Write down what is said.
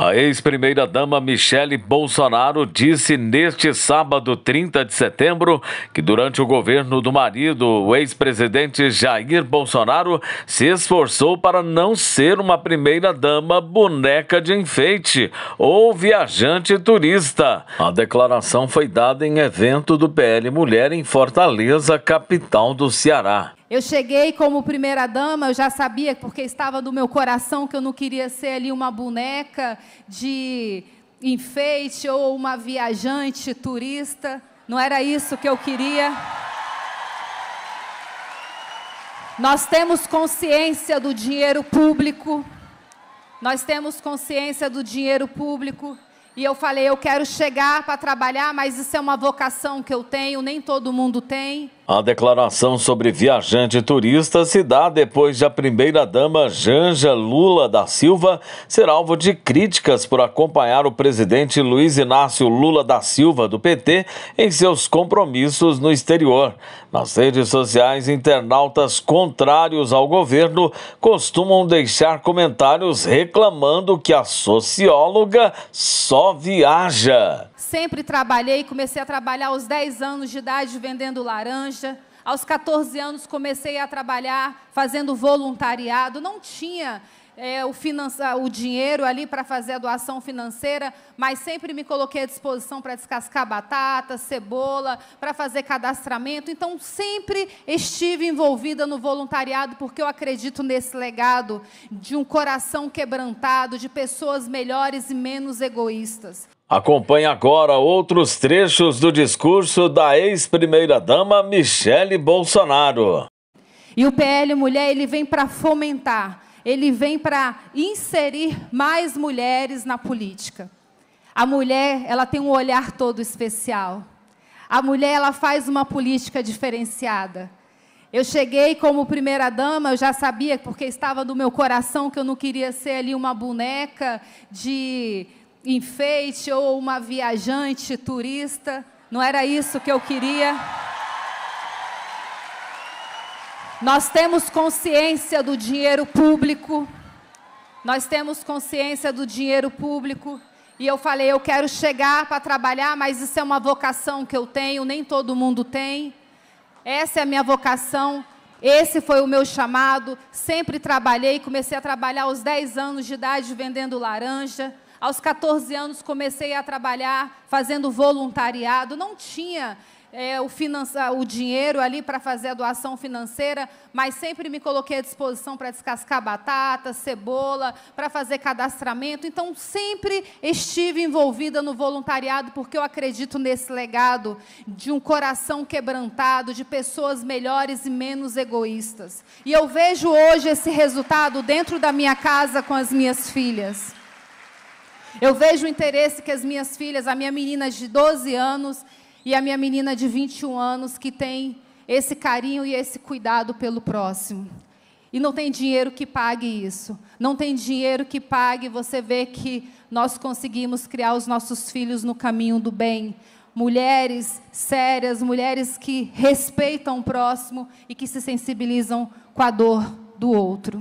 A ex-primeira-dama Michele Bolsonaro disse neste sábado, 30 de setembro, que durante o governo do marido, o ex-presidente Jair Bolsonaro se esforçou para não ser uma primeira-dama boneca de enfeite ou viajante turista. A declaração foi dada em evento do PL Mulher em Fortaleza, capital do Ceará. Eu cheguei como primeira dama, eu já sabia, porque estava do meu coração, que eu não queria ser ali uma boneca de enfeite ou uma viajante turista. Não era isso que eu queria. Nós temos consciência do dinheiro público. Nós temos consciência do dinheiro público. E eu falei, eu quero chegar para trabalhar, mas isso é uma vocação que eu tenho, nem todo mundo tem. A declaração sobre viajante turista se dá depois de a primeira-dama Janja Lula da Silva ser alvo de críticas por acompanhar o presidente Luiz Inácio Lula da Silva, do PT, em seus compromissos no exterior. Nas redes sociais, internautas contrários ao governo costumam deixar comentários reclamando que a socióloga só viaja. Sempre trabalhei, comecei a trabalhar aos 10 anos de idade vendendo laranja. Aos 14 anos comecei a trabalhar fazendo voluntariado. Não tinha é, o, o dinheiro ali para fazer a doação financeira, mas sempre me coloquei à disposição para descascar batata, cebola, para fazer cadastramento. Então, sempre estive envolvida no voluntariado, porque eu acredito nesse legado de um coração quebrantado, de pessoas melhores e menos egoístas. Acompanhe agora outros trechos do discurso da ex-primeira-dama Michele Bolsonaro. E o PL Mulher ele vem para fomentar, ele vem para inserir mais mulheres na política. A mulher ela tem um olhar todo especial. A mulher ela faz uma política diferenciada. Eu cheguei como primeira dama, eu já sabia porque estava do meu coração que eu não queria ser ali uma boneca de enfeite ou uma viajante turista. Não era isso que eu queria. Nós temos consciência do dinheiro público. Nós temos consciência do dinheiro público. E eu falei, eu quero chegar para trabalhar, mas isso é uma vocação que eu tenho, nem todo mundo tem. Essa é a minha vocação, esse foi o meu chamado. Sempre trabalhei, comecei a trabalhar aos 10 anos de idade vendendo laranja. Aos 14 anos comecei a trabalhar fazendo voluntariado, não tinha é, o, o dinheiro ali para fazer a doação financeira, mas sempre me coloquei à disposição para descascar batata, cebola, para fazer cadastramento. Então, sempre estive envolvida no voluntariado, porque eu acredito nesse legado de um coração quebrantado, de pessoas melhores e menos egoístas. E eu vejo hoje esse resultado dentro da minha casa com as minhas filhas. Eu vejo o interesse que as minhas filhas, a minha menina de 12 anos e a minha menina de 21 anos, que tem esse carinho e esse cuidado pelo próximo. E não tem dinheiro que pague isso. Não tem dinheiro que pague. Você vê que nós conseguimos criar os nossos filhos no caminho do bem. Mulheres sérias, mulheres que respeitam o próximo e que se sensibilizam com a dor do outro.